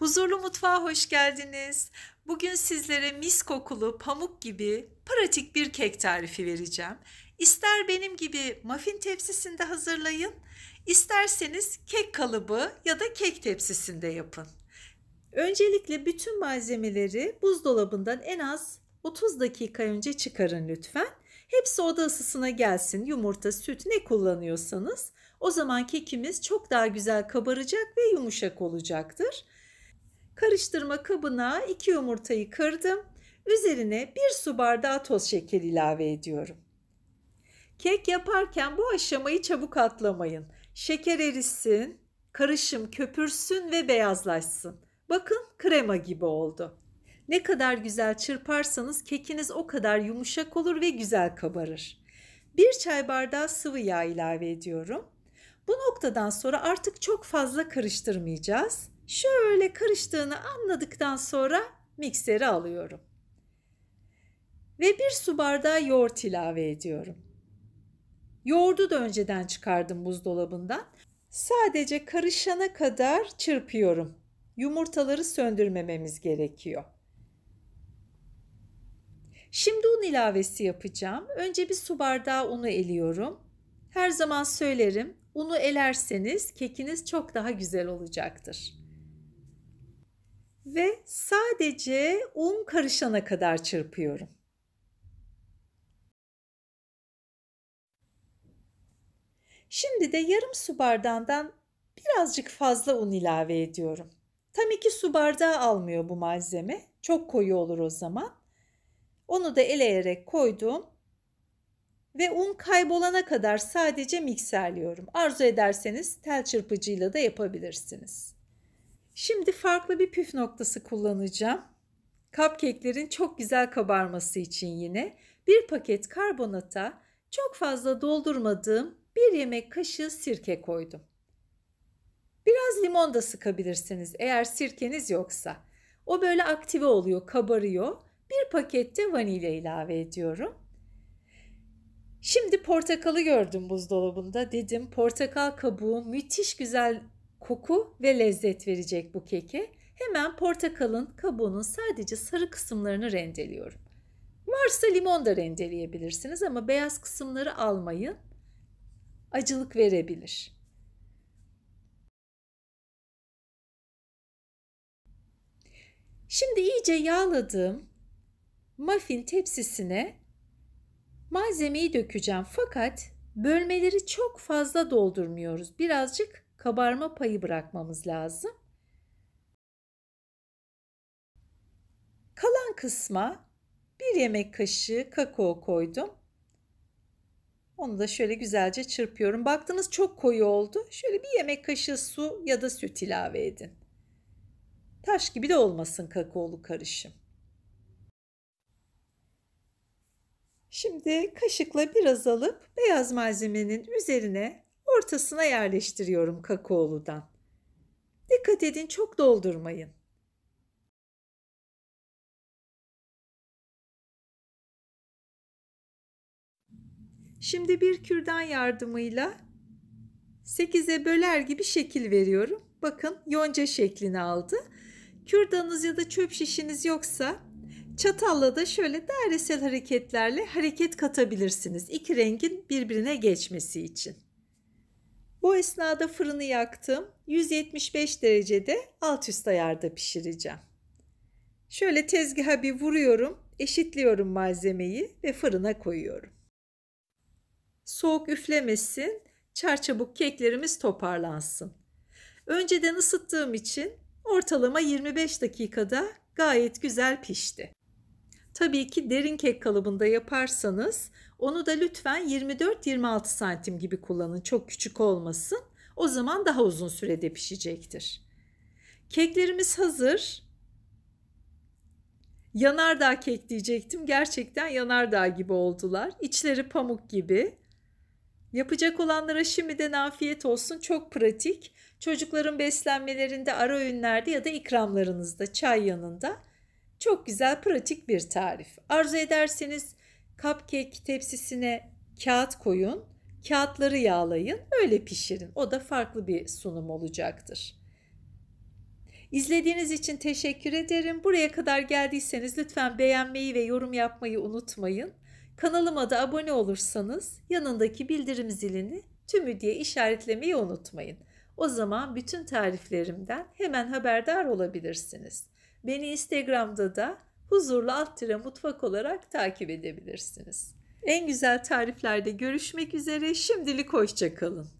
Huzurlu mutfağa hoş geldiniz. Bugün sizlere mis kokulu pamuk gibi pratik bir kek tarifi vereceğim. İster benim gibi muffin tepsisinde hazırlayın, isterseniz kek kalıbı ya da kek tepsisinde yapın. Öncelikle bütün malzemeleri buzdolabından en az 30 dakika önce çıkarın lütfen. Hepsi oda ısısına gelsin. Yumurta, süt ne kullanıyorsanız. O zaman kekimiz çok daha güzel kabaracak ve yumuşak olacaktır. Karıştırma kabına 2 yumurtayı kırdım. Üzerine 1 su bardağı toz şekeri ilave ediyorum. Kek yaparken bu aşamayı çabuk atlamayın. Şeker erisin, karışım köpürsün ve beyazlaşsın. Bakın krema gibi oldu. Ne kadar güzel çırparsanız kekiniz o kadar yumuşak olur ve güzel kabarır. 1 çay bardağı sıvı yağ ilave ediyorum. Bu noktadan sonra artık çok fazla karıştırmayacağız. Şöyle karıştığını anladıktan sonra mikseri alıyorum. Ve bir su bardağı yoğurt ilave ediyorum. Yoğurdu da önceden çıkardım buzdolabından. Sadece karışana kadar çırpıyorum. Yumurtaları söndürmememiz gerekiyor. Şimdi un ilavesi yapacağım. Önce bir su bardağı unu eliyorum. Her zaman söylerim, unu elerseniz kekiniz çok daha güzel olacaktır ve sadece un karışana kadar çırpıyorum. Şimdi de yarım su bardağından birazcık fazla un ilave ediyorum. Tam iki su bardağı almıyor bu malzeme. Çok koyu olur o zaman. Onu da eleyerek koydum. Ve un kaybolana kadar sadece mikserliyorum. Arzu ederseniz tel çırpıcıyla da yapabilirsiniz. Şimdi farklı bir püf noktası kullanacağım. Cupcake'lerin çok güzel kabarması için yine bir paket karbonata çok fazla doldurmadığım bir yemek kaşığı sirke koydum. Biraz limon da sıkabilirsiniz eğer sirkeniz yoksa. O böyle aktive oluyor, kabarıyor. Bir pakette vanilya ilave ediyorum. Şimdi portakalı gördüm buzdolabında. Dedim portakal kabuğu müthiş güzel koku ve lezzet verecek bu keke. Hemen portakalın kabuğunun sadece sarı kısımlarını rendeliyorum. Varsa limon da rendeleyebilirsiniz ama beyaz kısımları almayın. Acılık verebilir. Şimdi iyice yağladığım muffin tepsisine malzemeyi dökeceğim. Fakat bölmeleri çok fazla doldurmuyoruz. Birazcık kabarma payı bırakmamız lazım. Kalan kısma bir yemek kaşığı kakao koydum. Onu da şöyle güzelce çırpıyorum. Baktınız çok koyu oldu. Şöyle bir yemek kaşığı su ya da süt ilave edin. Taş gibi de olmasın kakaolu karışım. Şimdi kaşıkla biraz alıp beyaz malzemenin üzerine ortasına yerleştiriyorum kakaoludan. Dikkat edin çok doldurmayın. Şimdi bir kürdan yardımıyla 8'e böler gibi şekil veriyorum. Bakın yonca şeklini aldı. Kürdanınız ya da çöp şişiniz yoksa çatalla da şöyle dairesel hareketlerle hareket katabilirsiniz. İki rengin birbirine geçmesi için. Bu esnada fırını yaktım. 175 derecede alt üst ayarda pişireceğim. Şöyle tezgaha bir vuruyorum, eşitliyorum malzemeyi ve fırına koyuyorum. Soğuk üflemesin, çarçabuk keklerimiz toparlansın. Önceden ısıttığım için ortalama 25 dakikada gayet güzel pişti. Tabii ki derin kek kalıbında yaparsanız onu da lütfen 24-26 santim gibi kullanın. Çok küçük olmasın. O zaman daha uzun sürede pişecektir. Keklerimiz hazır. Yanardağ kek diyecektim. Gerçekten yanardağ gibi oldular. İçleri pamuk gibi. Yapacak olanlara şimdiden afiyet olsun. Çok pratik. Çocukların beslenmelerinde, ara öğünlerde ya da ikramlarınızda, çay yanında çok güzel pratik bir tarif. Arzu ederseniz cupcake tepsisine kağıt koyun, kağıtları yağlayın, öyle pişirin. O da farklı bir sunum olacaktır. İzlediğiniz için teşekkür ederim. Buraya kadar geldiyseniz lütfen beğenmeyi ve yorum yapmayı unutmayın. Kanalıma da abone olursanız yanındaki bildirim zilini tümü diye işaretlemeyi unutmayın. O zaman bütün tariflerimden hemen haberdar olabilirsiniz. Beni Instagram'da da huzurlu alt tire mutfak olarak takip edebilirsiniz. En güzel tariflerde görüşmek üzere. Şimdilik hoşçakalın.